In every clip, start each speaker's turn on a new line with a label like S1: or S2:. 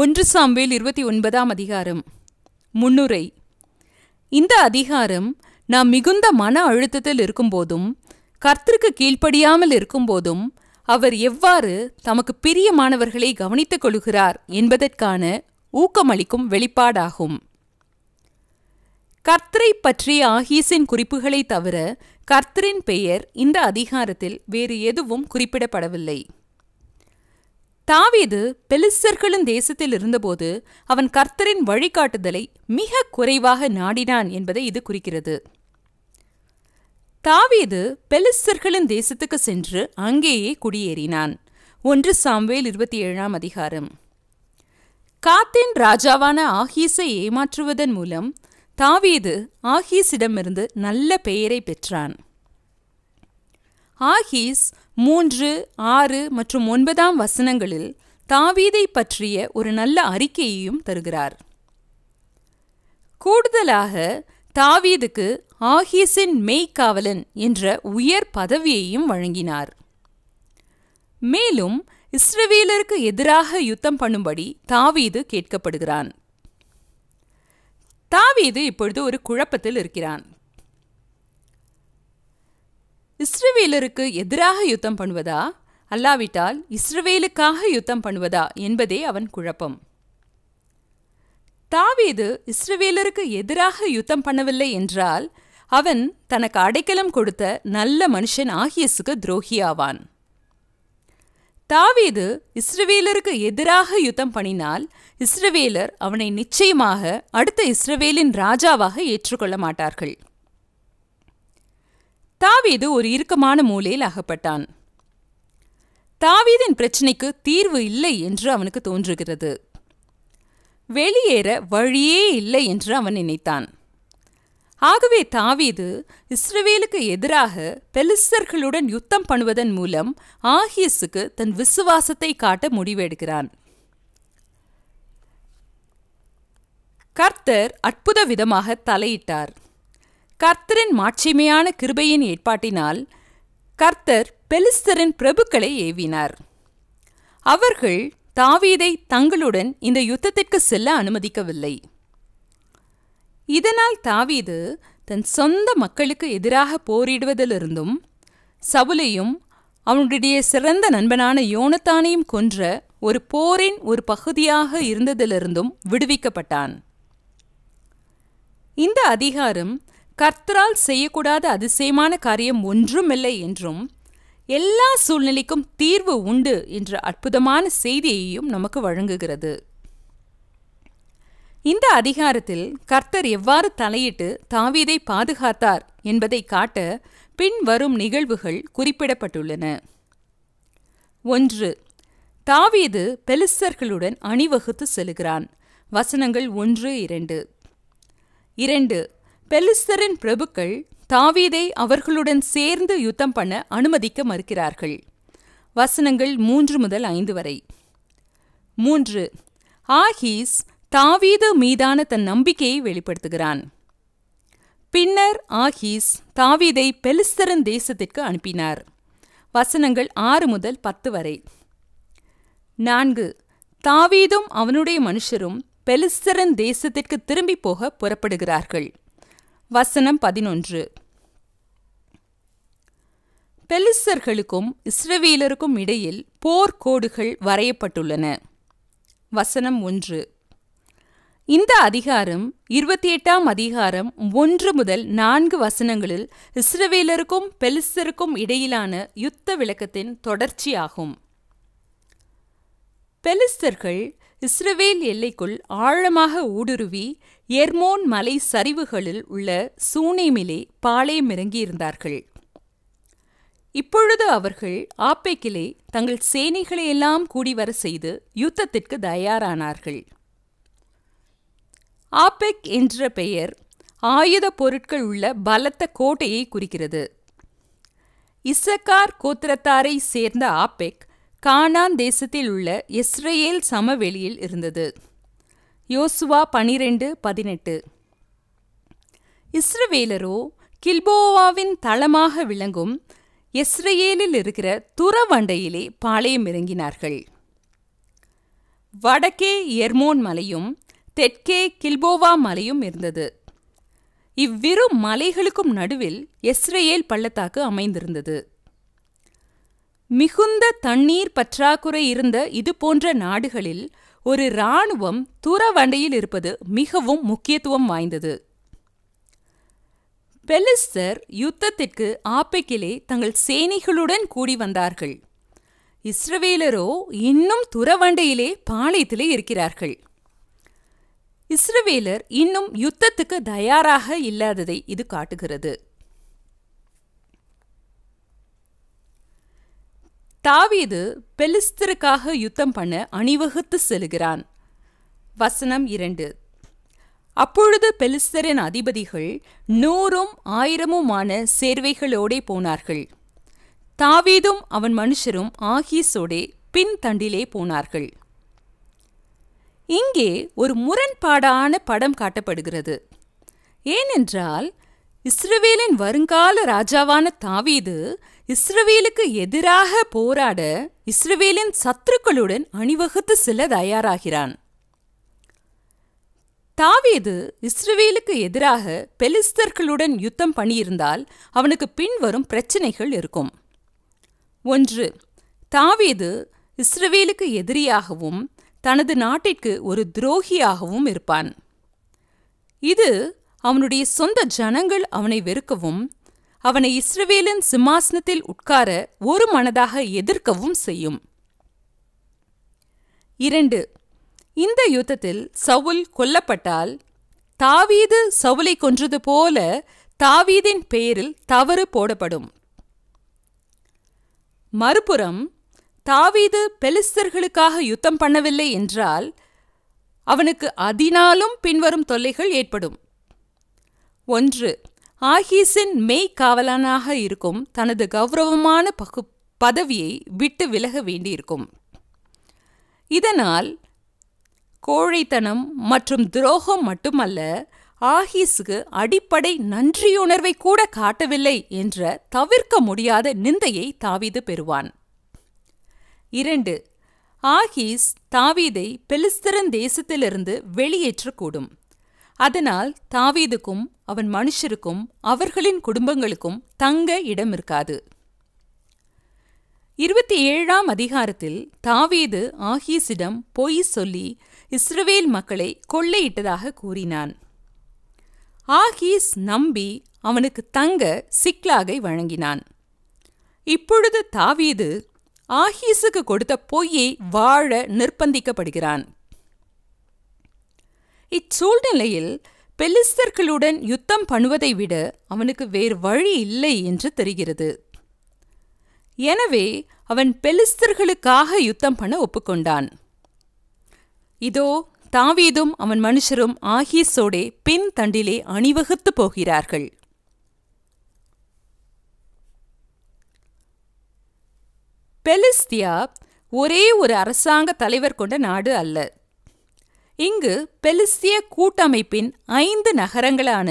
S1: ஒன்று சாம்பில் இருபத்தி ஒன்பதாம் அதிகாரம் முன்னுரை இந்த அதிகாரம் நாம் மிகுந்த மன அழுத்தத்தில் இருக்கும்போதும் கர்த்திற்கு கீழ்ப்படியாமல் இருக்கும்போதும் அவர் எவ்வாறு தமக்கு பிரியமானவர்களை கவனித்துக் கொள்கிறார் என்பதற்கான ஊக்கமளிக்கும் வெளிப்பாடாகும் கர்த்தரை பற்றிய ஆகீஸின் குறிப்புகளை தவிர கர்த்தரின் பெயர் இந்த அதிகாரத்தில் வேறு எதுவும் குறிப்பிடப்படவில்லை தாவீது பெலிஸ்தர்களின் தேசத்தில் இருந்தபோது அவன் கர்த்தரின் வழிகாட்டுதலை மிக குறைவாக நாடினான் என்பதை இது குறிக்கிறது தாவீது பெலிஸ்தர்களின் தேசத்துக்கு சென்று அங்கேயே குடியேறினான் ஒன்று சாம்வேல் இருபத்தி ஏழாம் அதிகாரம் காத்தின் ராஜாவான ஆகீஸை ஏமாற்றுவதன் மூலம் தாவீது ஆகீஸிடமிருந்து நல்ல பெயரை பெற்றான் ஆகீஸ் மூன்று ஆறு மற்றும் ஒன்பதாம் வசனங்களில் தாவீதை பற்றிய ஒரு நல்ல அறிக்கையையும் தருகிறார் கூடுதலாக தாவீதுக்கு ஆகியசின் மெய்காவலன் என்ற உயர் பதவியையும் வழங்கினார் மேலும் இஸ்ரவேலருக்கு எதிராக யுத்தம் பண்ணும்படி தாவீது கேட்கப்படுகிறான் தாவீது இப்பொழுது ஒரு குழப்பத்தில் இருக்கிறான் இஸ்ரவேலருக்கு எதிராக யுத்தம் பண்ணுவதா அல்லாவிட்டால் இஸ்ரவேலுக்காக யுத்தம் பண்ணுவதா என்பதே அவன் குழப்பம் தாவீது இஸ்ரவேலருக்கு எதிராக யுத்தம் பண்ணவில்லை என்றால் அவன் தனக்கு அடைக்கலம் கொடுத்த நல்ல மனுஷன் ஆகியஸுக்கு துரோகியாவான் தாவீது இஸ்ரவேலருக்கு எதிராக யுத்தம் பண்ணினால் இஸ்ரவேலர் அவனை நிச்சயமாக அடுத்த இஸ்ரவேலின் ராஜாவாக ஏற்றுக்கொள்ள மாட்டார்கள் தாவீது ஒரு இறுக்கமான மூலையில் அகப்பட்டான் தாவீதின் பிரச்சினைக்கு தீர்வு இல்லை என்று அவனுக்கு தோன்றுகிறது வெளியேற வழியே இல்லை என்று அவன் நினைத்தான் ஆகவே தாவீது இஸ்ரவேலுக்கு எதிராக பெலிஸ்தர்களுடன் யுத்தம் பண்ணுவதன் மூலம் ஆகியஸுக்கு தன் விசுவாசத்தை காட்ட முடிவெடுக்கிறான் கர்த்தர் அற்புத விதமாக தலையிட்டார் கர்த்தரின் மாட்சிமையான கிருபையின் ஏற்பாட்டினால் கர்த்தர் பெலிஸ்தரின் பிரபுக்களை ஏவினார் அவர்கள் தாவீதை தங்களுடன் இந்த யுத்தத்திற்கு செல்ல அனுமதிக்கவில்லை இதனால் தாவீது தன் சொந்த மக்களுக்கு எதிராக போரிடுவதிலிருந்தும் சவுலையும் அவனுடைய சிறந்த நண்பனான யோனத்தானையும் கொன்ற ஒரு போரின் ஒரு பகுதியாக இருந்ததிலிருந்தும் விடுவிக்கப்பட்டான் இந்த அதிகாரம் கர்த்தரால் செய்யக்கூடாத அதிசயமான காரியம் ஒன்றுமில்லை என்றும் எல்லா சூழ்நிலைக்கும் தீர்வு உண்டு என்ற அற்புதமான செய்தியையும் நமக்கு வழங்குகிறது இந்த அதிகாரத்தில் கர்த்தர் எவ்வாறு தலையிட்டு தாவீதை பாதுகாத்தார் என்பதை காட்ட பின்வரும் நிகழ்வுகள் குறிப்பிடப்பட்டுள்ளன ஒன்று தாவீது பெலிஸ்தர்களுடன் அணிவகுத்து செல்கிறான் வசனங்கள் ஒன்று இரண்டு இரண்டு பெலிஸ்தரின் பிரபுக்கள் தாவீதை அவர்களுடன் சேர்ந்து யுத்தம் பண்ண அனுமதிக்க மறுக்கிறார்கள் வசனங்கள் மூன்று முதல் ஐந்து வரை மூன்று ஆஹீஸ் தாவீது மீதான தன் நம்பிக்கையை வெளிப்படுத்துகிறான் பின்னர் ஆஹீஸ் தாவீதை பெலிஸ்தரன் தேசத்திற்கு அனுப்பினார் வசனங்கள் ஆறு முதல் பத்து வரை நான்கு தாவீதும் அவனுடைய மனுஷரும் பெலிஸ்தரன் தேசத்திற்கு திரும்பி போக புறப்படுகிறார்கள் வசனம் பதினொன்று பெலிஸ்தர்களுக்கும் இஸ்ரவியலருக்கும் இடையில் போர்க்கோடுகள் வரையப்பட்டுள்ளன வசனம் ஒன்று இந்த அதிகாரம் இருபத்தி எட்டாம் அதிகாரம் ஒன்று முதல் நான்கு வசனங்களில் இஸ்ரவேலருக்கும் பெலிஸ்தருக்கும் இடையிலான யுத்த விளக்கத்தின் தொடர்ச்சியாகும் பெலிஸ்தர்கள் இஸ்ரவேல் எல்லைக்குள் ஆழமாக ஊடுருவி எர்மோன் மலை சரிவுகளில் உள்ள சூனேமிலே பாளையமிறங்கியிருந்தார்கள் இப்பொழுது அவர்கள் ஆப்பேக்கிலே தங்கள் சேனைகளையெல்லாம் கூடி வர செய்து யுத்தத்திற்கு தயாரானார்கள் ஆப்பெக் என்ற பெயர் ஆயுத பொருட்கள் உள்ள பலத்த கோட்டையை குறிக்கிறது இசக்கார் கோத்திரத்தாரை சேர்ந்த ஆப்பெக் கானான் தேசத்தில் உள்ள இஸ்ரேல் சமவெளியில் இருந்தது யோசுவா பனிரெண்டு பதினெட்டு இஸ்ரவேலரோ கில்போவாவின் தளமாக விளங்கும் இஸ்ரேலில் இருக்கிற துறவண்டையிலே பாளையம் இறங்கினார்கள் வடக்கே எர்மோன் மலையும் தெற்கே கில்போவா மலையும் இருந்தது இவ்விரு மலைகளுக்கும் நடுவில் எஸ்ரேல் பள்ளத்தாக்கு அமைந்திருந்தது மிகுந்த தண்ணீர் பற்றாக்குறை இருந்த இது போன்ற நாடுகளில் ஒரு இராணுவம் துறவண்டையில் இருப்பது மிகவும் முக்கியத்துவம் வாய்ந்தது பெலிஸ்தர் யுத்தத்திற்கு ஆப்பிக்கிலே தங்கள் சேனைகளுடன் கூடி வந்தார்கள் இஸ்ரவேலரோ இன்னும் துறவண்டையிலே பாளையத்திலே இருக்கிறார்கள் இஸ்ரவேலர் இன்னும் யுத்தத்துக்கு தயாராக இல்லாததை இது காட்டுகிறது தாவீது பெலிஸ்தருக்காக யுத்தம் பண்ண அணிவகுத்து செல்கிறான் வசனம் இரண்டு அப்பொழுது பெலிஸ்தரின் அதிபதிகள் நூறும் ஆயிரமுமான சேர்வைகளோடே போனார்கள் தாவீதும் அவன் மனுஷரும் ஆகீஸோடே பின்தண்டிலே போனார்கள் இங்கே ஒரு முரண்பாடான படம் காட்டப்படுகிறது ஏனென்றால் இஸ்ரவேலின் வருங்கால ராஜாவான தாவீது இஸ்ரவேலுக்கு எதிராக போராட இஸ்ரவேலின் சத்துருக்களுடன் அணிவகுத்து செல்ல தயாராகிறான் தாவீது இஸ்ரவேலுக்கு எதிராக பெலிஸ்தர்களுடன் யுத்தம் பண்ணியிருந்தால் அவனுக்கு பின்வரும் பிரச்சினைகள் இருக்கும் ஒன்று தாவீது இஸ்ரவேலுக்கு எதிரியாகவும் தனது நாட்டிற்கு ஒரு துரோகியாகவும் இருப்பான் இது அவனுடைய சொந்த ஜனங்கள் அவனை வெறுக்கவும் அவனை இஸ்ரவேலின் சிம்மாசனத்தில் உட்கார ஒரு மனதாக எதிர்க்கவும் செய்யும் இரண்டு இந்த யுத்தத்தில் சவுல் கொல்லப்பட்டால் தாவீது சவுலை கொன்றது போல தாவீதின் பெயரில் தவறு போடப்படும் மறுபுறம் தாவீது பெலிஸ்தர்களுக்காக யுத்தம் பண்ணவில்லை என்றால் அவனுக்கு அதினாலும் பின்வரும் தொல்லைகள் ஏற்படும் ஒன்று ஆகீஸின் மெய் காவலனாக இருக்கும் தனது கௌரவமான பகு பதவியை விட்டு விலக வேண்டியிருக்கும் இதனால் கோழைத்தனம் மற்றும் துரோகம் மட்டுமல்ல ஆஹீஸுக்கு அடிப்படை நன்றியுணர்வை கூட காட்டவில்லை என்ற தவிர்க்க முடியாத நிந்தையை தாவீது பெறுவான் இரண்டு ஆஹீஸ் தாவீதை பெலிஸ்தரன் தேசத்திலிருந்து வெளியேற்றக்கூடும் அதனால் தாவீதுக்கும் அவன் மனுஷருக்கும் அவர்களின் குடும்பங்களுக்கும் தங்க இடம் இருக்காது இருபத்தி ஏழாம் அதிகாரத்தில் தாவீது ஆகீஸிடம் பொய் சொல்லி இஸ்ரவேல் மக்களை கொள்ளையிட்டதாக கூறினான் ஆகீஸ் நம்பி அவனுக்கு தங்க சிக்லாகை வழங்கினான் இப்பொழுது தாவீது ஆஹீஸுக்கு கொடுத்த பொய்யை வாழ நிர்பந்திக்கப்படுகிறான் இச்சூழ்நிலையில் பெலிஸ்தர்களுடன் யுத்தம் பண்ணுவதை விட அவனுக்கு வேறு வழி இல்லை என்று தெரிகிறது எனவே அவன் பெலிஸ்தர்களுக்காக யுத்தம் பண்ண ஒப்புக்கொண்டான் இதோ தாவீதும் அவன் மனுஷரும் ஆகியசோடே பின் தண்டிலே அணிவகுத்து போகிறார்கள் பெலிஸ்தியா ஒரே ஒரு அரசாங்க தலைவர் கொண்ட நாடு அல்ல இங்கு பெலிஸ்திய கூட்டமைப்பின் ஐந்து நகரங்களான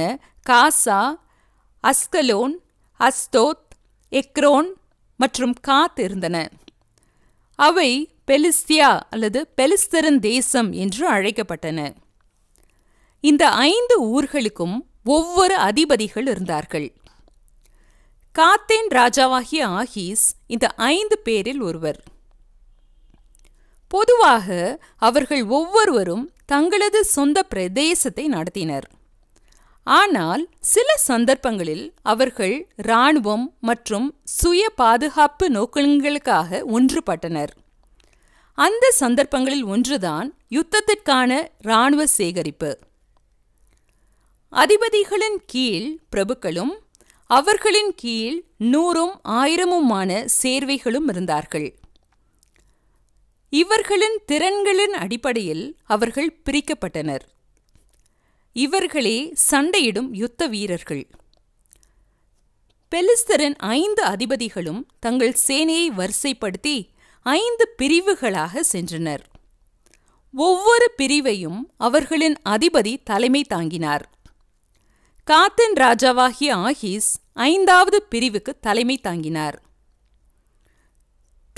S1: காசா அஸ்கலோன் அஸ்தோத் எக்ரோன் மற்றும் காத் இருந்தன அவை பெலிஸ்தியா அல்லது பெலிஸ்தரன் தேசம் என்று அழைக்கப்பட்டன இந்த ஐந்து ஊர்களுக்கும் ஒவ்வொரு அதிபதிகள் இருந்தார்கள் காத்தேன் ராஜாவாகிய ஆஹீஸ் இந்த ஐந்து பேரில் ஒருவர் பொதுவாக அவர்கள் ஒவ்வொருவரும் தங்களது சொந்த பிரதேசத்தை நடத்தினர் ஆனால் சில சந்தர்ப்பங்களில் அவர்கள் இராணுவம் மற்றும் சுய பாதுகாப்பு நோக்கங்களுக்காக ஒன்றுபட்டனர் அந்த சந்தர்ப்பங்களில் ஒன்றுதான் யுத்தத்திற்கான இராணுவ சேகரிப்பு அதிபதிகளின் கீழ் பிரபுக்களும் அவர்களின் கீழ் நூறும் ஆயிரமுமான சேர்வைகளும் இருந்தார்கள் இவர்களின் திறன்களின் அடிப்படையில் அவர்கள் பிரிக்கப்பட்டனர் இவர்களே சண்டையிடும் யுத்த வீரர்கள் பெலிஸ்தரின் ஐந்து அதிபதிகளும் தங்கள் சேனையை வரிசைப்படுத்தி ஐந்து பிரிவுகளாக சென்றனர் ஒவ்வொரு பிரிவையும் அவர்களின் அதிபதி தலைமை தாங்கினார் காத்தின் ராஜாவாகிய ஆஹீஸ் ஐந்தாவது பிரிவுக்கு தலைமை தாங்கினார்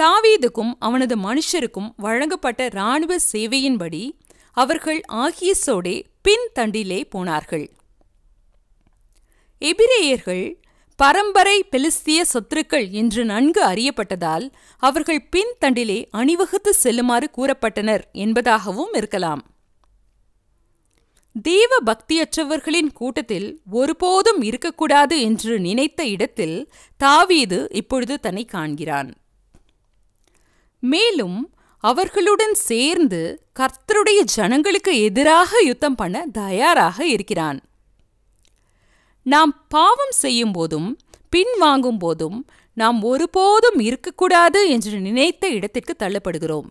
S1: தாவீதுக்கும் அவனது மனுஷருக்கும் வழங்கப்பட்ட இராணுவ சேவையின்படி அவர்கள் ஆகியசோடே பின் தண்டிலே போனார்கள் எபிரேயர்கள் பரம்பரை பெலிஸ்திய சொத்துருக்கள் என்று நன்கு அறியப்பட்டதால் அவர்கள் பின் தண்டிலே அணிவகுத்து செல்லுமாறு கூறப்பட்டனர் என்பதாகவும் இருக்கலாம் தேவ பக்தியற்றவர்களின் கூட்டத்தில் ஒருபோதும் இருக்கக்கூடாது என்று நினைத்த இடத்தில் தாவீது இப்பொழுது தன்னை காண்கிறான் மேலும் அவர்களுடன் சேர்ந்து கர்த்தருடைய ஜனங்களுக்கு எதிராக யுத்தம் பண்ண தயாராக இருக்கிறான் நாம் பாவம் செய்யும் போதும் பின்வாங்கும் போதும் நாம் ஒருபோதும் இருக்கக்கூடாது என்று நினைத்த இடத்திற்கு தள்ளப்படுகிறோம்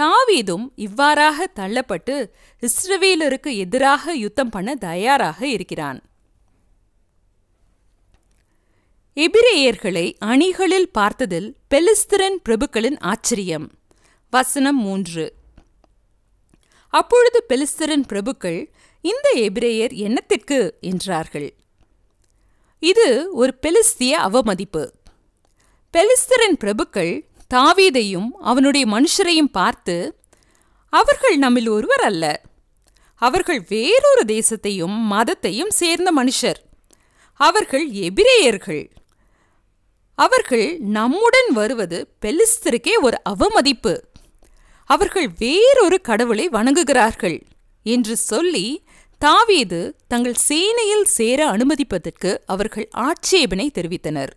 S1: தாவீதும் இவ்வாறாக தள்ளப்பட்டு இஸ்ரவேலருக்கு எதிராக யுத்தம் பண்ண தயாராக இருக்கிறான் எபிரேயர்களை அணிகளில் பார்த்ததில் பெலிஸ்திரன் பிரபுக்களின் ஆச்சரியம் வசனம் மூன்று அப்பொழுது பெலிஸ்தரன் பிரபுக்கள் இந்த எபிரேயர் என்னத்திற்கு என்றார்கள் இது ஒரு பெலிஸ்திய அவமதிப்பு பெலிஸ்திரன் பிரபுக்கள் தாவீதையும் அவனுடைய மனுஷரையும் பார்த்து அவர்கள் நம்மில் ஒருவர் அல்ல அவர்கள் வேறொரு தேசத்தையும் மதத்தையும் சேர்ந்த மனுஷர் அவர்கள் எபிரேயர்கள் அவர்கள் நம்முடன் வருவது பெலிஸ்தருக்கே ஒரு அவமதிப்பு அவர்கள் வேறொரு கடவுளை வணங்குகிறார்கள் என்று சொல்லி தாவீது தங்கள் சேனையில் சேர அனுமதிப்பதற்கு அவர்கள் ஆட்சேபனை தெரிவித்தனர்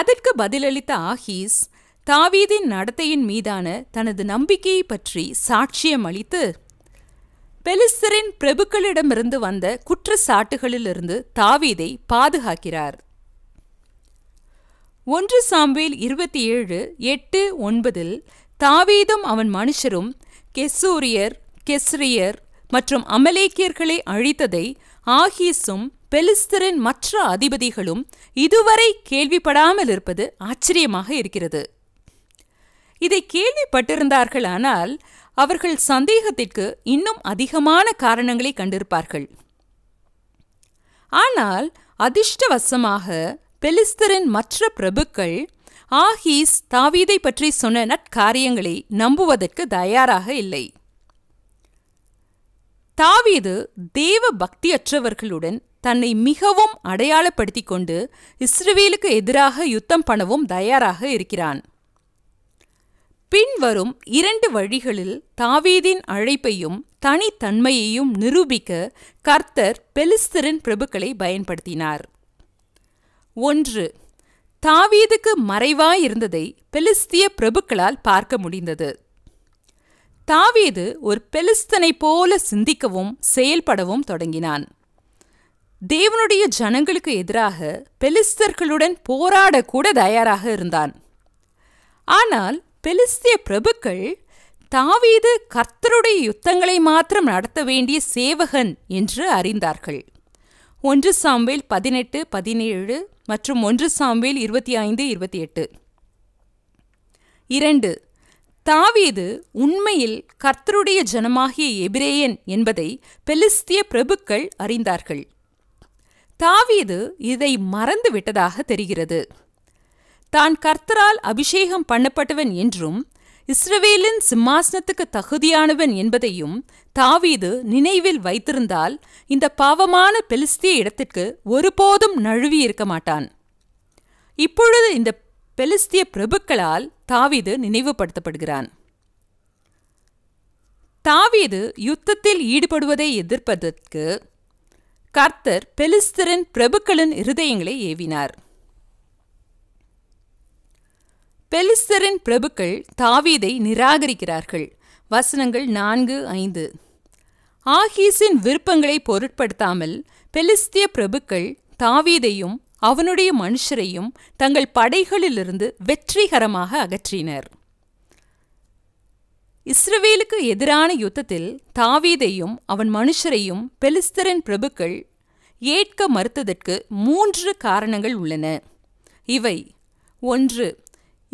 S1: அதற்கு பதிலளித்த ஆஹீஸ் தாவீதின் நடத்தையின் மீதான தனது நம்பிக்கையை பற்றி சாட்சியம் அளித்து பெலிஸ்தரின் பிரபுக்களிடமிருந்து வந்த குற்றச்சாட்டுகளிலிருந்து தாவீதை பாதுகாக்கிறார் ஒன்று சாம்பேல் இருபத்தி ஏழு எட்டு ஒன்பதில் தாவீதும் அவன் மனுஷரும் கெசூரியர் கெஸ்ரியர் மற்றும் அமலேக்கியர்களை அழித்ததை ஆகீஸும் பெலிஸ்தரின் மற்ற அதிபதிகளும் இதுவரை கேள்விப்படாமல் இருப்பது ஆச்சரியமாக இருக்கிறது இதை கேள்விப்பட்டிருந்தார்களானால் அவர்கள் சந்தேகத்திற்கு இன்னும் அதிகமான காரணங்களை கண்டிருப்பார்கள் ஆனால் அதிர்ஷ்டவசமாக பெலிஸ்தரின் மற்ற பிரபுக்கள் ஆஹீஸ் தாவீதை பற்றி சொன்ன நட்காரியங்களை நம்புவதற்கு தயாராக இல்லை தாவீது தேவ பக்தியற்றவர்களுடன் தன்னை மிகவும் அடையாளப்படுத்தி கொண்டு இஸ்ரவேலுக்கு எதிராக யுத்தம் பண்ணவும் தயாராக இருக்கிறான் பின்வரும் இரண்டு வழிகளில் தாவீதின் அழைப்பையும் தனித்தன்மையையும் நிரூபிக்க கர்த்தர் பெலிஸ்தரின் பிரபுக்களை பயன்படுத்தினார் ஒன்று தாவீதுக்கு மறைவாய் இருந்ததை பெலிஸ்திய பிரபுக்களால் பார்க்க முடிந்தது தாவீது ஒரு பெலிஸ்தனை போல சிந்திக்கவும் செயல்படவும் தொடங்கினான் தேவனுடைய ஜனங்களுக்கு எதிராக பெலிஸ்தர்களுடன் போராடக்கூட தயாராக இருந்தான் ஆனால் பெலிஸ்திய பிரபுக்கள் தாவீது கர்த்தருடைய யுத்தங்களை மாத்திரம் நடத்த வேண்டிய சேவகன் என்று அறிந்தார்கள் ஒன்று சாம்பேல் பதினெட்டு பதினேழு மற்றும் ஒன்று சாம்பேல் இருபத்தி ஐந்து இருபத்தி எட்டு இரண்டு தாவீது உண்மையில் கர்த்தருடைய ஜனமாகிய எபிரேயன் என்பதை பெலிஸ்திய பிரபுக்கள் அறிந்தார்கள் தாவீது இதை மறந்து விட்டதாக தெரிகிறது தான் கர்த்தரால் அபிஷேகம் பண்ணப்பட்டவன் என்றும் இஸ்ரவேலின் சிம்மாசனத்துக்கு தகுதியானவன் என்பதையும் தாவீது நினைவில் வைத்திருந்தால் இந்த பாவமான பெலிஸ்திய இடத்திற்கு ஒருபோதும் நழுவி இருக்க மாட்டான் இப்பொழுது இந்த பெலிஸ்திய பிரபுக்களால் தாவீது நினைவுபடுத்தப்படுகிறான் தாவீது யுத்தத்தில் ஈடுபடுவதை எதிர்ப்பதற்கு கர்த்தர் பெலிஸ்தரின் பிரபுக்களின் இருதயங்களை ஏவினார் பெலிஸ்தரின் பிரபுக்கள் தாவீதை நிராகரிக்கிறார்கள் வசனங்கள் நான்கு ஐந்து ஆகீஸின் விருப்பங்களை பொருட்படுத்தாமல் பெலிஸ்திய பிரபுக்கள் தாவீதையும் அவனுடைய மனுஷரையும் தங்கள் படைகளிலிருந்து வெற்றிகரமாக அகற்றினர் இஸ்ரவேலுக்கு எதிரான யுத்தத்தில் தாவீதையும் அவன் மனுஷரையும் பெலிஸ்தரின் பிரபுக்கள் ஏற்க மறுத்ததற்கு மூன்று காரணங்கள் உள்ளன இவை ஒன்று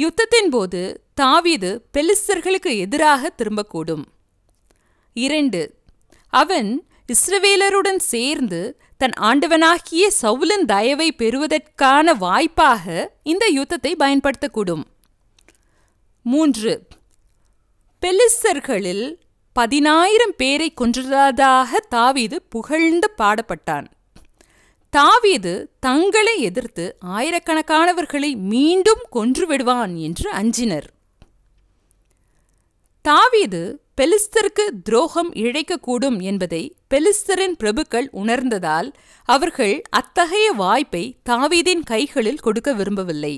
S1: யுத்தத்தின் போது தாவீது பெலிஸ்தர்களுக்கு எதிராக திரும்பக்கூடும் இரண்டு அவன் இஸ்ரவேலருடன் சேர்ந்து தன் ஆண்டவனாகிய சவுலன் தயவை பெறுவதற்கான வாய்ப்பாக இந்த யுத்தத்தை பயன்படுத்தக்கூடும் மூன்று பெலிஸ்தர்களில் பதினாயிரம் பேரை கொன்றதாக தாவீது புகழ்ந்து பாடப்பட்டான் தாவீது தங்களை எதிர்த்து ஆயிரக்கணக்கானவர்களை மீண்டும் கொன்றுவிடுவான் என்று அஞ்சினர் தாவீது பெலிஸ்தருக்கு துரோகம் இழைக்கக்கூடும் என்பதை பெலிஸ்தரின் பிரபுக்கள் உணர்ந்ததால் அவர்கள் அத்தகைய வாய்ப்பை தாவீதின் கைகளில் கொடுக்க விரும்பவில்லை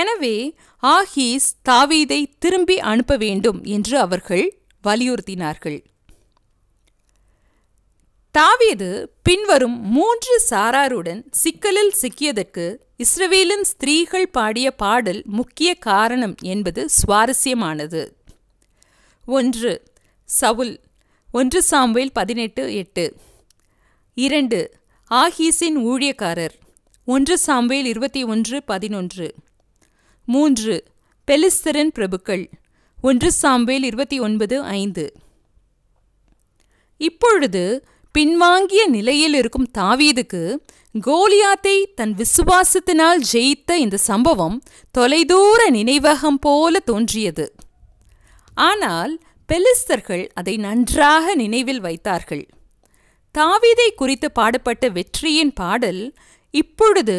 S1: எனவே ஆஹீஸ் தாவீதை திரும்பி அனுப்ப வேண்டும் என்று அவர்கள் வலியுறுத்தினார்கள் தாவீது பின்வரும் மூன்று சாராருடன் சிக்கலில் சிக்கியதற்கு இஸ்ரவேலின் ஸ்திரீகள் பாடிய பாடல் முக்கிய காரணம் என்பது சுவாரஸ்யமானது ஒன்று சவுல் ஒன்று சாம்வேல் பதினெட்டு எட்டு இரண்டு ஆஹீஸின் ஊழியக்காரர் ஒன்று சாம்வேல் இருபத்தி ஒன்று பதினொன்று மூன்று பெலிஸ்தரன் பிரபுக்கள் ஒன்று சாம்வேல் இருபத்தி ஒன்பது ஐந்து இப்பொழுது பின்வாங்கிய நிலையில் இருக்கும் தாவீதுக்கு கோலியாத்தை தன் விசுவாசத்தினால் ஜெயித்த இந்த சம்பவம் தொலைதூர நினைவகம் போல தோன்றியது ஆனால் பெலிஸ்தர்கள் அதை நன்றாக நினைவில் வைத்தார்கள் தாவீதை குறித்து பாடப்பட்ட வெற்றியின் பாடல் இப்பொழுது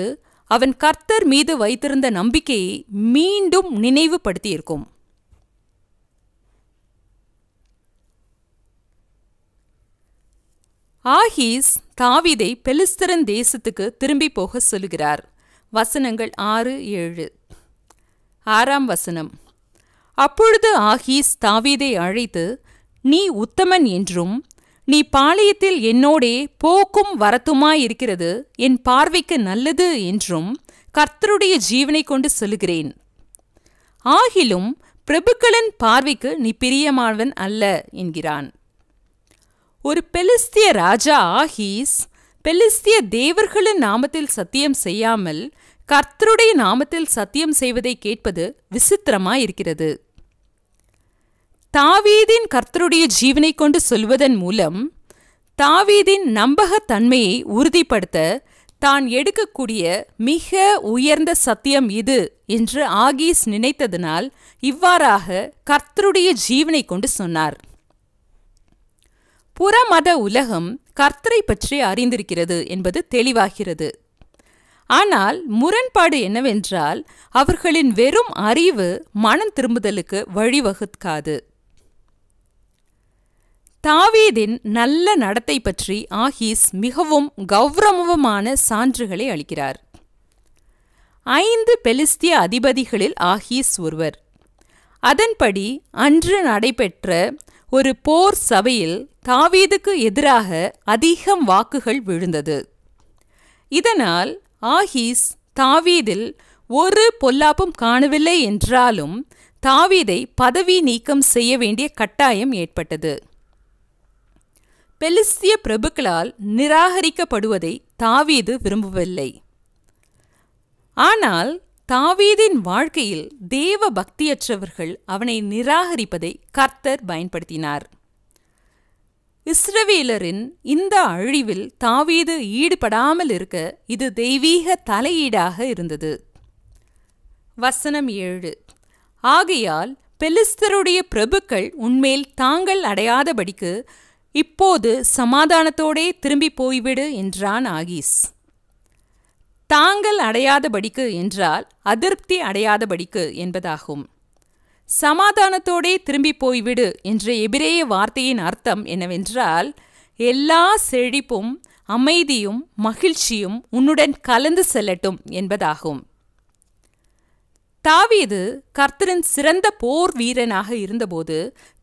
S1: அவன் கர்த்தர் மீது வைத்திருந்த நம்பிக்கையை மீண்டும் நினைவுபடுத்தியிருக்கும் ஆஹீஸ் தாவிதை பெலிஸ்தரன் தேசத்துக்கு திரும்பி போக சொல்கிறார் வசனங்கள் ஆறு ஏழு ஆறாம் வசனம் அப்பொழுது ஆஹீஸ் தாவீதை அழைத்து நீ உத்தமன் என்றும் நீ பாளையத்தில் என்னோடே போக்கும் வரத்துமாயிருக்கிறது என் பார்வைக்கு நல்லது என்றும் கர்த்தருடைய ஜீவனை கொண்டு சொல்லுகிறேன் ஆகிலும் பிரபுக்களின் பார்வைக்கு நீ பிரியமானவன் அல்ல என்கிறான் ஒரு பெலிஸ்திய ராஜா ஆஹீஸ் பெலிஸ்திய தேவர்களின் நாமத்தில் சத்தியம் செய்யாமல் கர்த்தருடைய நாமத்தில் சத்தியம் செய்வதை கேட்பது விசித்திரமாயிருக்கிறது தாவீதின் கர்த்தருடைய ஜீவனை கொண்டு சொல்வதன் மூலம் தாவீதின் நம்பகத்தன்மையை உறுதிப்படுத்த தான் எடுக்கக்கூடிய மிக உயர்ந்த சத்தியம் இது என்று ஆகீஸ் நினைத்ததனால் இவ்வாறாக கர்த்தருடைய ஜீவனை கொண்டு சொன்னார் புறமத உலகம் கர்த்தரை பற்றி அறிந்திருக்கிறது என்பது தெளிவாகிறது ஆனால் முரண்பாடு என்னவென்றால் அவர்களின் வெறும் அறிவு மனம் திரும்புதலுக்கு வழிவகுக்காது தாவீதின் நல்ல நடத்தை பற்றி ஆஹீஸ் மிகவும் கௌரவமான சான்றுகளை அளிக்கிறார் ஐந்து பெலிஸ்திய அதிபதிகளில் ஆஹீஸ் ஒருவர் அதன்படி அன்று நடைபெற்ற ஒரு போர் சபையில் தாவீதுக்கு எதிராக அதிகம் வாக்குகள் விழுந்தது இதனால் ஆஹீஸ் தாவீதில் ஒரு பொல்லாப்பும் காணவில்லை என்றாலும் தாவீதை பதவி நீக்கம் செய்ய வேண்டிய கட்டாயம் ஏற்பட்டது பெலிஸ்திய பிரபுக்களால் நிராகரிக்கப்படுவதை தாவீது விரும்பவில்லை ஆனால் தாவீதின் வாழ்க்கையில் தேவ பக்தியற்றவர்கள் அவனை நிராகரிப்பதை கர்த்தர் பயன்படுத்தினார் இஸ்ரவேலரின் இந்த அழிவில் தாவீது ஈடுபடாமல் இருக்க இது தெய்வீக தலையீடாக இருந்தது வசனம் ஏழு ஆகையால் பெலிஸ்தருடைய பிரபுக்கள் உண்மேல் தாங்கள் அடையாதபடிக்கு இப்போது சமாதானத்தோடே திரும்பி போய்விடு என்றான் ஆகீஸ் தாங்கள் அடையாதபடிக்கு என்றால் அதிருப்தி அடையாதபடிக்கு என்பதாகும் சமாதானத்தோடே திரும்பி போய்விடு என்ற எபிரேய வார்த்தையின் அர்த்தம் என்னவென்றால் எல்லா செழிப்பும் அமைதியும் மகிழ்ச்சியும் உன்னுடன் கலந்து செல்லட்டும் என்பதாகும் தாவீது கர்த்தரின் சிறந்த போர் வீரனாக இருந்தபோது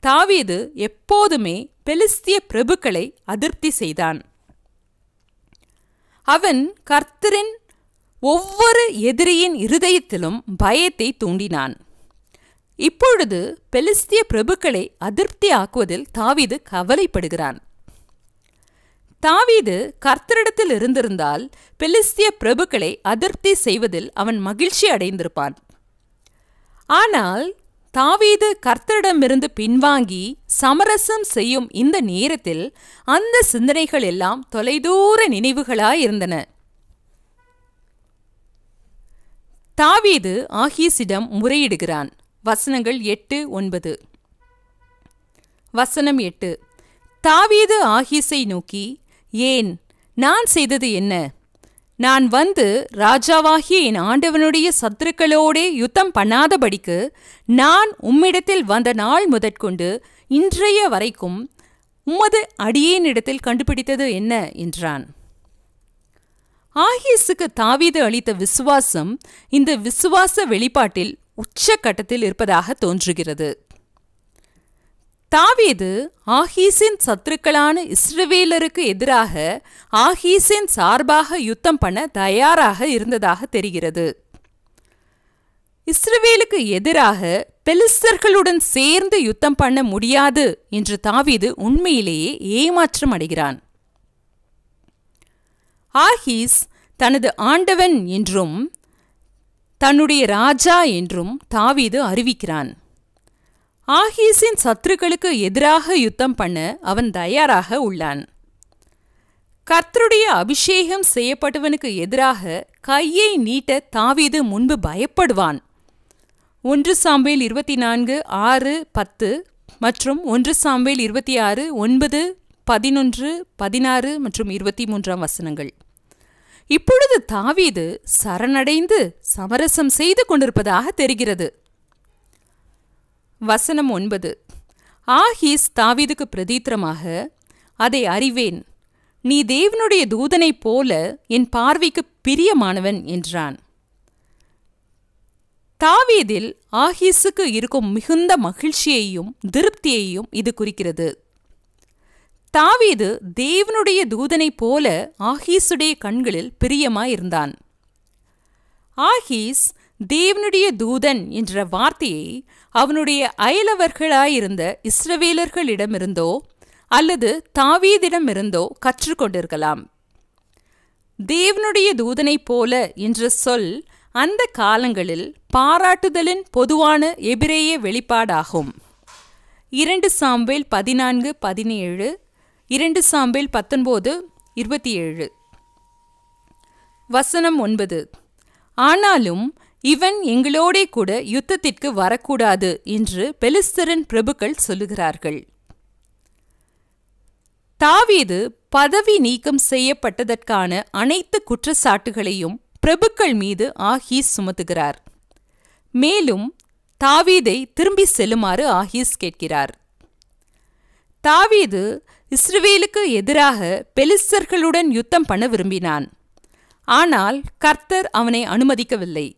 S1: தாவீது எப்போதுமே பெலிஸ்திய பிரபுக்களை அதிருப்தி செய்தான் அவன் கர்த்தரின் ஒவ்வொரு எதிரியின் இருதயத்திலும் பயத்தை தூண்டினான் இப்பொழுது பெலிஸ்திய பிரபுக்களை அதிருப்தி ஆக்குவதில் தாவீது கவலைப்படுகிறான் தாவீது கர்த்தரிடத்தில் இருந்திருந்தால் பெலிஸ்திய பிரபுக்களை அதிருப்தி செய்வதில் அவன் மகிழ்ச்சி அடைந்திருப்பான் ஆனால் தாவீது கர்த்தரிடமிருந்து பின்வாங்கி சமரசம் செய்யும் இந்த நேரத்தில் அந்த சிந்தனைகள் எல்லாம் தொலைதூர நினைவுகளாயிருந்தன தாவீது ஆகீசிடம் முறையிடுகிறான் வசனங்கள் எட்டு ஒன்பது வசனம் எட்டு தாவீது ஆகீஸை நோக்கி ஏன் நான் செய்தது என்ன நான் வந்து ராஜாவாகிய என் ஆண்டவனுடைய சத்துருக்களோடே யுத்தம் பண்ணாதபடிக்கு நான் உம்மிடத்தில் வந்த நாள் முதற்கொண்டு இன்றைய வரைக்கும் உமது அடியேனிடத்தில் கண்டுபிடித்தது என்ன என்றான் ஆகியஸுக்கு தாவீது அளித்த விசுவாசம் இந்த விசுவாச வெளிப்பாட்டில் உச்ச கட்டத்தில் இருப்பதாக தோன்றுகிறது தாவீது ஆஹீஸின் சத்துருக்களான இஸ்ரவேலருக்கு எதிராக ஆஹீஸின் சார்பாக யுத்தம் பண்ண தயாராக இருந்ததாக தெரிகிறது இஸ்ரவேலுக்கு எதிராக பெலிஸ்தர்களுடன் சேர்ந்து யுத்தம் பண்ண முடியாது என்று தாவீது உண்மையிலேயே ஏமாற்றம் அடைகிறான் ஆஹீஸ் தனது ஆண்டவன் என்றும் தன்னுடைய ராஜா என்றும் தாவீது அறிவிக்கிறான் ஆஹீஸின் சத்துருக்களுக்கு எதிராக யுத்தம் பண்ண அவன் தயாராக உள்ளான் கர்த்தருடைய அபிஷேகம் செய்யப்பட்டவனுக்கு எதிராக கையை நீட்ட தாவீது முன்பு பயப்படுவான் ஒன்று சாம்பேல் இருபத்தி நான்கு ஆறு பத்து மற்றும் ஒன்று சாம்பேல் இருபத்தி ஆறு ஒன்பது பதினொன்று பதினாறு மற்றும் இருபத்தி மூன்றாம் வசனங்கள் இப்பொழுது தாவீது சரணடைந்து சமரசம் செய்து கொண்டிருப்பதாக தெரிகிறது வசனம் ஒன்பது ஆஹீஸ் தாவீதுக்கு பிரதீத்திரமாக அதை அறிவேன் நீ தேவனுடைய தூதனைப் போல என் பார்வைக்கு பிரியமானவன் என்றான் தாவீதில் ஆஹீஸுக்கு இருக்கும் மிகுந்த மகிழ்ச்சியையும் திருப்தியையும் இது குறிக்கிறது தாவீது தேவனுடைய தூதனைப் போல ஆஹீஸுடைய கண்களில் பிரியமாயிருந்தான் ஆகீஸ் தேவனுடைய தூதன் என்ற வார்த்தையை அவனுடைய அயலவர்களாயிருந்த இஸ்ரவேலர்களிடமிருந்தோ அல்லது தாவீதிடமிருந்தோ கற்றுக்கொண்டிருக்கலாம் தேவனுடைய தூதனைப் போல என்ற சொல் அந்த காலங்களில் பாராட்டுதலின் பொதுவான எபிரேய வெளிப்பாடாகும் இரண்டு சாம்பேல் பதினான்கு பதினேழு இரண்டு சாம்பில் பத்தொன்பது இருபத்தி ஏழு வசனம் ஒன்பது ஆனாலும் இவன் எங்களோடே கூட யுத்தத்திற்கு வரக்கூடாது என்று பெலிஸ்தரன் பிரபுக்கள் சொல்லுகிறார்கள் தாவீது பதவி நீக்கம் செய்யப்பட்டதற்கான அனைத்து குற்றச்சாட்டுகளையும் பிரபுக்கள் மீது ஆஹீஸ் சுமத்துகிறார் மேலும் தாவீதை திரும்பி செல்லுமாறு ஆஹீஸ் கேட்கிறார் தாவீது இஸ்ரவேலுக்கு எதிராக பெலிஸ்தர்களுடன் யுத்தம் பண்ண விரும்பினான் ஆனால் கர்த்தர் அவனை அனுமதிக்கவில்லை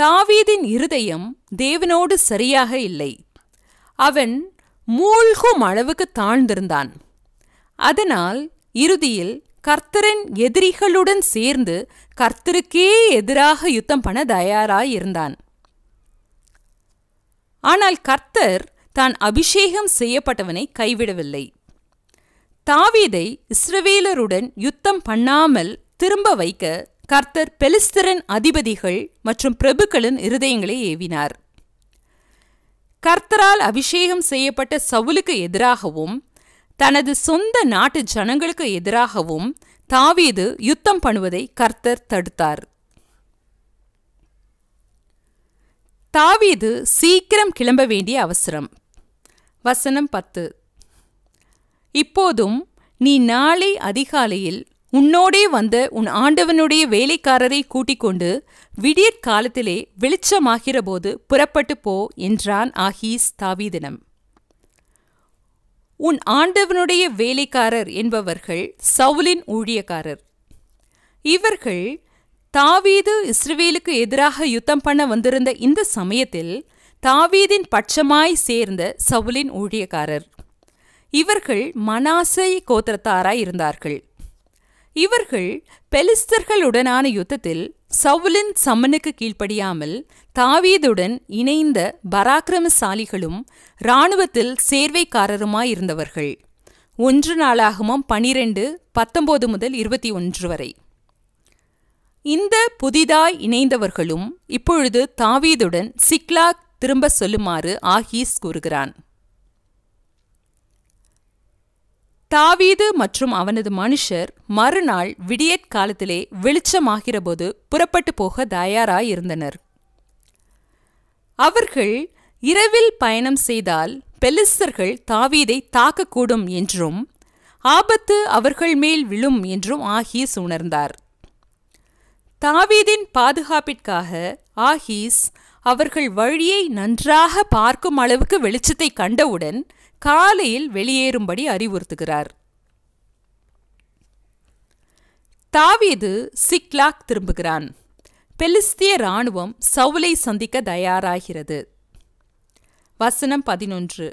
S1: தாவீதின் இருதயம் தேவனோடு சரியாக இல்லை அவன் மூழ்கும் அளவுக்கு தாழ்ந்திருந்தான் அதனால் இறுதியில் கர்த்தரின் எதிரிகளுடன் சேர்ந்து கர்த்தருக்கே எதிராக யுத்தம் பண்ண தயாராயிருந்தான் ஆனால் கர்த்தர் தான் அபிஷேகம் செய்யப்பட்டவனை கைவிடவில்லை தாவீதை இஸ்ரவேலருடன் யுத்தம் பண்ணாமல் திரும்ப வைக்க கர்த்தர் பெலிஸ்தரன் அதிபதிகள் மற்றும் பிரபுக்களின் இருதயங்களை ஏவினார் கர்த்தரால் அபிஷேகம் செய்யப்பட்ட சவுலுக்கு எதிராகவும் தனது சொந்த நாட்டு ஜனங்களுக்கு எதிராகவும் தாவீது யுத்தம் பண்ணுவதை கர்த்தர் தடுத்தார் தாவீது சீக்கிரம் கிளம்ப வேண்டிய அவசரம் வசனம் பத்து இப்போதும் நீ நாளை அதிகாலையில் உன்னோடே வந்த உன் ஆண்டவனுடைய வேலைக்காரரை கூட்டிக் கொண்டு விடியற் காலத்திலே வெளிச்சமாகிறபோது புறப்பட்டு போ என்றான் ஆஹீஸ் தாவீதினம் உன் ஆண்டவனுடைய வேலைக்காரர் என்பவர்கள் சவுலின் ஊழியக்காரர் இவர்கள் தாவீது இஸ்ரேலுக்கு எதிராக யுத்தம் பண்ண வந்திருந்த இந்த சமயத்தில் தாவீதின் பட்சமாய் சேர்ந்த சவுலின் ஊழியக்காரர் இவர்கள் மனாசை கோத்திரத்தாராய் இருந்தார்கள் இவர்கள் பெலிஸ்தர்களுடனான யுத்தத்தில் சவுலின் சம்மனுக்கு கீழ்ப்படியாமல் தாவீதுடன் இணைந்த பராக்கிரமசாலிகளும் இராணுவத்தில் சேர்வைக்காரருமாயிருந்தவர்கள் ஒன்று நாளாகமும் பனிரெண்டு பத்தொன்பது முதல் இருபத்தி ஒன்று வரை இந்த புதிதாய் இணைந்தவர்களும் இப்பொழுது தாவீதுடன் சிக்லாக் திரும்ப சொல்லுமாறு ஆகீஸ் கூறுகிறான் தாவீது மற்றும் அவனது மனுஷர் மறுநாள் விடியற் காலத்திலே வெளிச்சமாகிறபோது புறப்பட்டு போக தயாராயிருந்தனர் அவர்கள் இரவில் பயணம் செய்தால் பெலிஸ்தர்கள் தாவீதை தாக்கக்கூடும் என்றும் ஆபத்து அவர்கள் மேல் விழும் என்றும் ஆஹீஸ் உணர்ந்தார் தாவீதின் பாதுகாப்பிற்காக ஆஹீஸ் அவர்கள் வழியை நன்றாக பார்க்கும் அளவுக்கு வெளிச்சத்தை கண்டவுடன் காலையில் வெளியேறும்படி அறிவுறுத்துகிறார் தாவீது சிக்லாக் திரும்புகிறான் பெலிஸ்திய ராணுவம் சவுலை சந்திக்க தயாராகிறது வசனம் பதினொன்று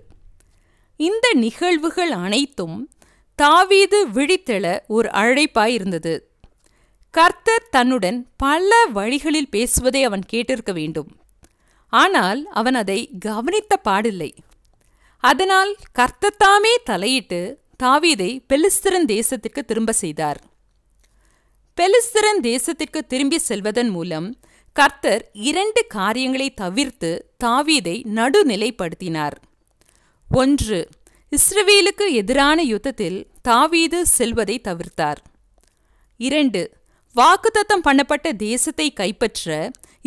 S1: இந்த நிகழ்வுகள் அனைத்தும் தாவீது விழித்தெழ ஒரு அழைப்பாய் இருந்தது கர்த்தர் தன்னுடன் பல வழிகளில் பேசுவதை அவன் கேட்டிருக்க வேண்டும் ஆனால் அவன் அதை கவனித்த பாடில்லை அதனால் கர்த்தத்தாமே தலையிட்டு தாவீதை பெலிஸ்திரன் தேசத்திற்கு திரும்ப செய்தார் பெலிஸ்திரன் தேசத்திற்கு திரும்பி செல்வதன் மூலம் கர்த்தர் இரண்டு காரியங்களை தவிர்த்து தாவீதை நடுநிலைப்படுத்தினார் ஒன்று இஸ்ரவேலுக்கு எதிரான யுத்தத்தில் தாவீது செல்வதை தவிர்த்தார் இரண்டு வாக்குத்தத்தம் பண்ணப்பட்ட தேசத்தை கைப்பற்ற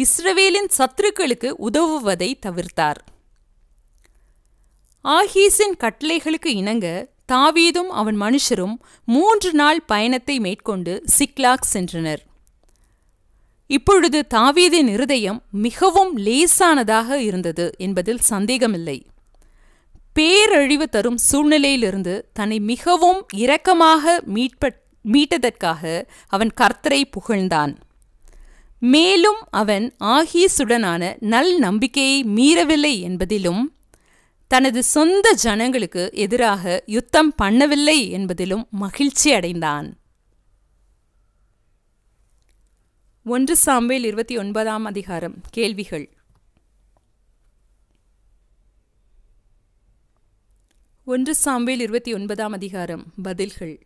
S1: இஸ்ரவேலின் சத்துருக்களுக்கு உதவுவதை தவிர்த்தார் ஆஹீஸின் கட்டளைகளுக்கு இணங்க தாவீதும் அவன் மனுஷரும் மூன்று நாள் பயணத்தை மேற்கொண்டு சிக்லாக் சென்றனர் இப்பொழுது தாவீதின் இருதயம் மிகவும் லேசானதாக இருந்தது என்பதில் சந்தேகமில்லை பேரழிவு தரும் சூழ்நிலையிலிருந்து தன்னை மிகவும் இரக்கமாக மீட்ப மீட்டதற்காக அவன் கர்த்தரை புகழ்ந்தான் மேலும் அவன் ஆகீசுடனான நல் நம்பிக்கையை மீறவில்லை என்பதிலும் தனது சொந்த ஜனங்களுக்கு எதிராக யுத்தம் பண்ணவில்லை என்பதிலும் மகிழ்ச்சி அடைந்தான் ஒன்று சாம்பேல் இருபத்தி ஒன்பதாம் அதிகாரம் கேள்விகள் ஒன்று சாம்பேல் இருபத்தி ஒன்பதாம் அதிகாரம் பதில்கள்